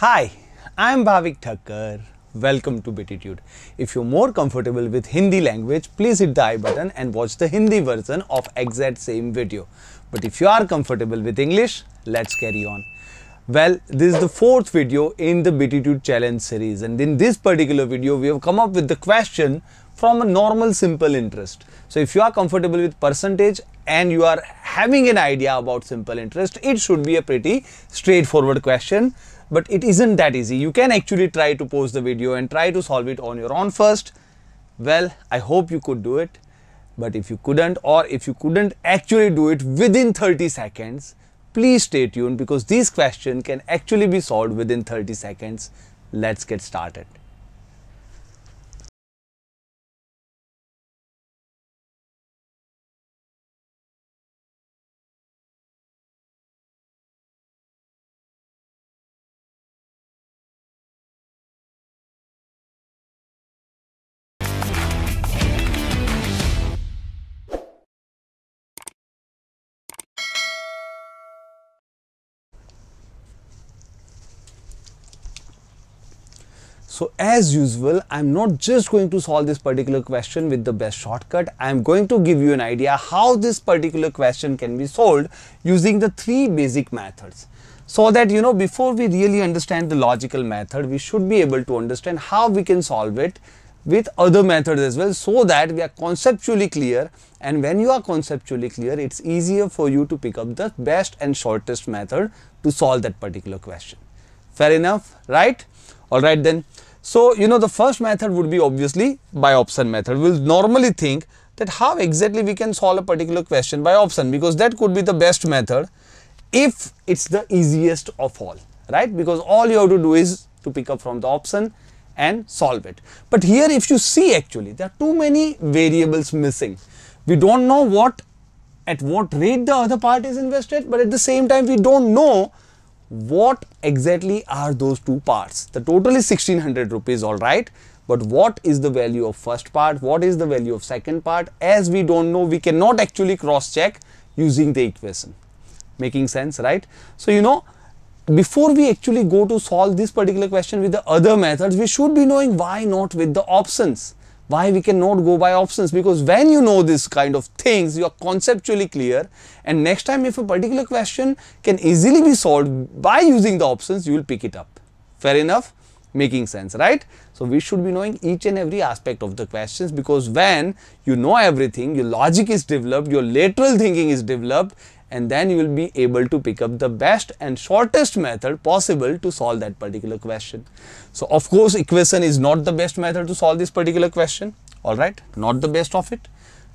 Hi, I'm Bhavik Thakkar. Welcome to Bititude. If you're more comfortable with Hindi language, please hit the I button and watch the Hindi version of exact same video. But if you are comfortable with English, let's carry on. Well, this is the fourth video in the Bititude Challenge series and in this particular video, we have come up with the question from a normal simple interest. So if you are comfortable with percentage and you are having an idea about simple interest, it should be a pretty straightforward question but it isn't that easy. You can actually try to post the video and try to solve it on your own first. Well, I hope you could do it. But if you couldn't or if you couldn't actually do it within 30 seconds, please stay tuned because this question can actually be solved within 30 seconds. Let's get started. So as usual, I'm not just going to solve this particular question with the best shortcut. I'm going to give you an idea how this particular question can be solved using the three basic methods. So that you know before we really understand the logical method, we should be able to understand how we can solve it with other methods as well so that we are conceptually clear and when you are conceptually clear it's easier for you to pick up the best and shortest method to solve that particular question fair enough right all right then so, you know, the first method would be obviously by option method. We'll normally think that how exactly we can solve a particular question by option because that could be the best method if it's the easiest of all, right? Because all you have to do is to pick up from the option and solve it. But here if you see actually there are too many variables missing. We don't know what at what rate the other part is invested but at the same time we don't know what exactly are those two parts the total is 1600 rupees all right but what is the value of first part what is the value of second part as we don't know we cannot actually cross check using the equation making sense right so you know before we actually go to solve this particular question with the other methods we should be knowing why not with the options why we cannot go by options because when you know this kind of things you are conceptually clear and next time if a particular question can easily be solved by using the options you will pick it up fair enough making sense right so we should be knowing each and every aspect of the questions because when you know everything your logic is developed your lateral thinking is developed and then you will be able to pick up the best and shortest method possible to solve that particular question. So of course equation is not the best method to solve this particular question alright not the best of it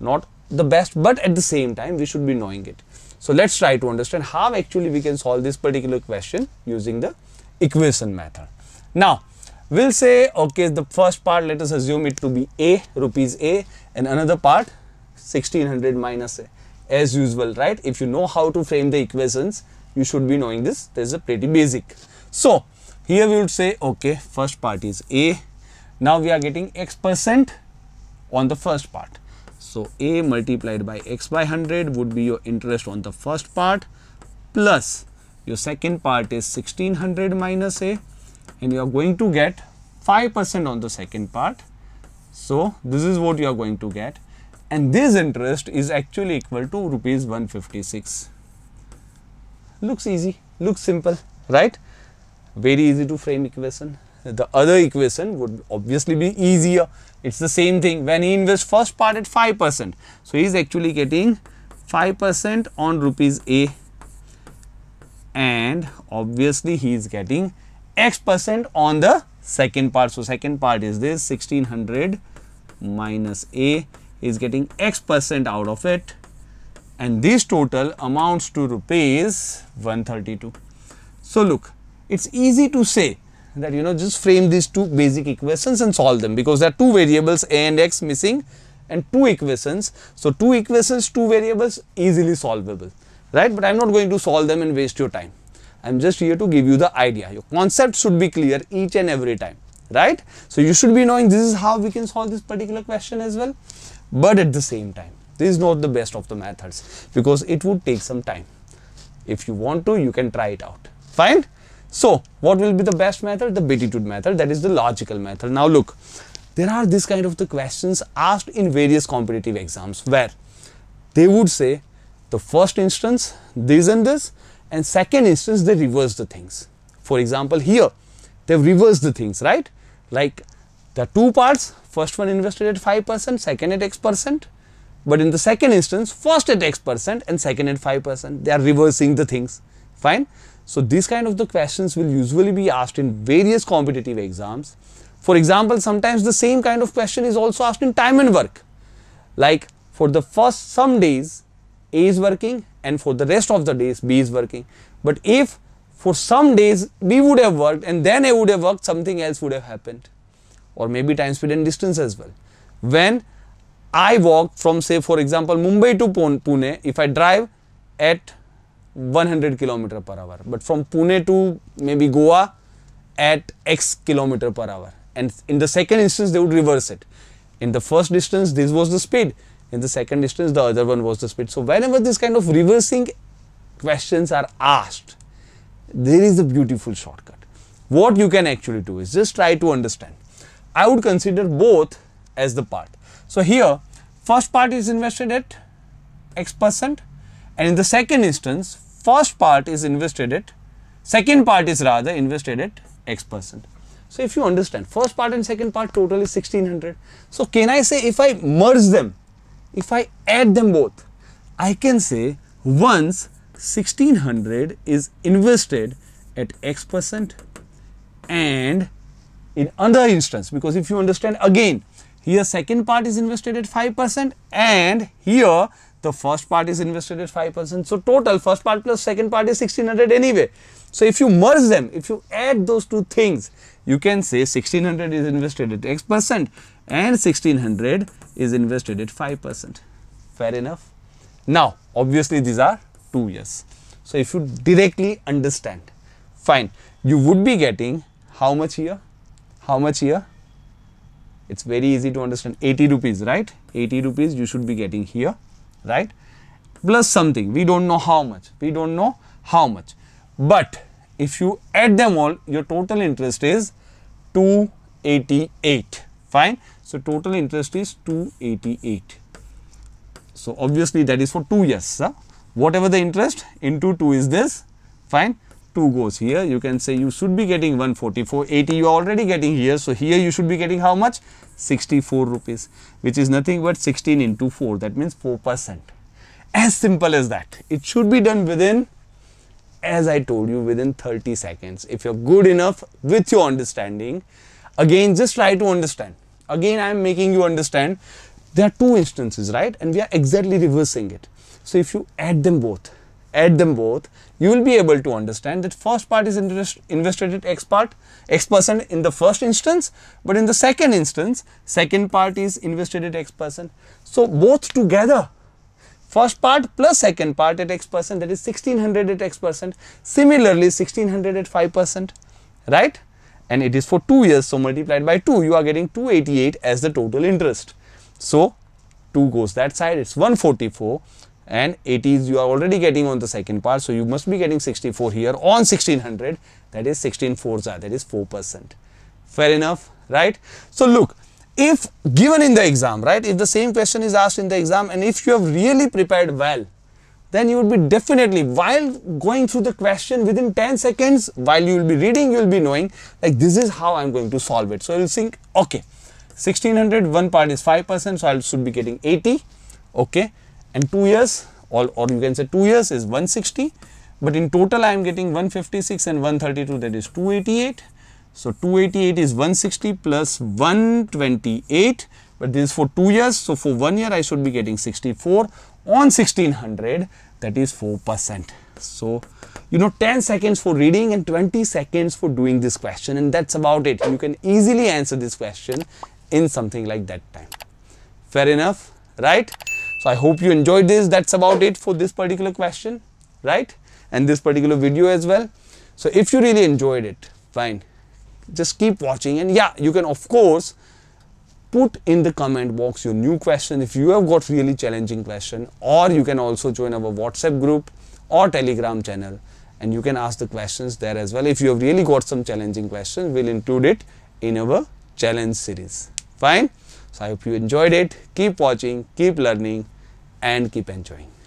not the best but at the same time we should be knowing it. So let's try to understand how actually we can solve this particular question using the equation method. Now we'll say okay the first part let us assume it to be a rupees a and another part 1600 minus a as usual, right? If you know how to frame the equations, you should be knowing this. This is a pretty basic. So here we would say, okay, first part is A. Now we are getting x percent on the first part. So A multiplied by x by 100 would be your interest on the first part plus your second part is 1600 minus A and you are going to get 5% on the second part. So this is what you are going to get and this interest is actually equal to rupees 156 looks easy looks simple right very easy to frame equation the other equation would obviously be easier it's the same thing when he invests first part at 5% so he is actually getting 5% on rupees a and obviously he is getting x percent on the second part so second part is this 1600 minus a is getting x percent out of it and this total amounts to rupees 132. So look, it's easy to say that you know just frame these two basic equations and solve them because there are two variables a and x missing and two equations. So two equations, two variables easily solvable, right? But I'm not going to solve them and waste your time. I'm just here to give you the idea. Your concept should be clear each and every time right? So you should be knowing this is how we can solve this particular question as well. But at the same time, this is not the best of the methods because it would take some time. If you want to, you can try it out. Fine. So what will be the best method? The Beatitude method, that is the logical method. Now look, there are this kind of the questions asked in various competitive exams where they would say the first instance, this and this, and second instance, they reverse the things. For example, here, they've reversed the things, right? like the two parts first one invested at 5% second at x percent but in the second instance first at x percent and second at 5 percent they are reversing the things fine so these kind of the questions will usually be asked in various competitive exams for example sometimes the same kind of question is also asked in time and work like for the first some days a is working and for the rest of the days b is working but if for some days we would have worked and then I would have worked something else would have happened or maybe time speed and distance as well when I walk from say for example Mumbai to Pune if I drive at 100 km per hour but from Pune to maybe Goa at x km per hour and in the second instance they would reverse it in the first distance this was the speed in the second distance the other one was the speed so whenever this kind of reversing questions are asked there is a beautiful shortcut. What you can actually do is just try to understand. I would consider both as the part. So here, first part is invested at X percent and in the second instance, first part is invested at, second part is rather invested at X percent. So if you understand, first part and second part total is 1600. So can I say if I merge them, if I add them both, I can say once 1600 is invested at x percent and in another instance because if you understand again here second part is invested at 5 percent and here the first part is invested at 5 percent. So, total first part plus second part is 1600 anyway. So, if you merge them, if you add those two things, you can say 1600 is invested at x percent and 1600 is invested at 5 percent. Fair enough. Now, obviously, these are two years. So if you directly understand, fine, you would be getting how much here? How much here? It's very easy to understand 80 rupees, right? 80 rupees you should be getting here, right? Plus something, we don't know how much, we don't know how much. But if you add them all, your total interest is 288, fine? So total interest is 288. So obviously that is for two years. Huh? whatever the interest into 2 is this fine 2 goes here you can say you should be getting 14480. you are already getting here so here you should be getting how much 64 rupees which is nothing but 16 into 4 that means 4 percent as simple as that it should be done within as I told you within 30 seconds if you're good enough with your understanding again just try to understand again I am making you understand there are two instances right and we are exactly reversing it so if you add them both, add them both, you will be able to understand that first part is invested at X part, X percent in the first instance, but in the second instance, second part is invested at X percent. So both together, first part plus second part at X percent, that is 1600 at X percent, similarly 1600 at 5 percent, right? And it is for 2 years, so multiplied by 2, you are getting 288 as the total interest. So 2 goes that side, it's 144 and 80s you are already getting on the second part. So, you must be getting 64 here on 1600 that is 16 fours are that is 4 percent. Fair enough, right? So, look if given in the exam, right, if the same question is asked in the exam and if you have really prepared well, then you will be definitely while going through the question within 10 seconds while you will be reading you will be knowing like this is how I'm going to solve it. So, you will think okay 1600 one part is 5 percent so I should be getting 80 okay and 2 years or, or you can say 2 years is 160 but in total I am getting 156 and 132 that is 288. So, 288 is 160 plus 128 but this is for 2 years. So, for 1 year I should be getting 64 on 1600 that is 4 percent. So, you know 10 seconds for reading and 20 seconds for doing this question and that is about it. You can easily answer this question in something like that time. Fair enough, right? So I hope you enjoyed this. That's about it for this particular question, right? And this particular video as well. So if you really enjoyed it, fine. Just keep watching. And yeah, you can of course put in the comment box your new question if you have got really challenging question or you can also join our WhatsApp group or Telegram channel and you can ask the questions there as well. If you have really got some challenging questions, we'll include it in our challenge series. Fine. So I hope you enjoyed it. Keep watching, keep learning and keep enjoying.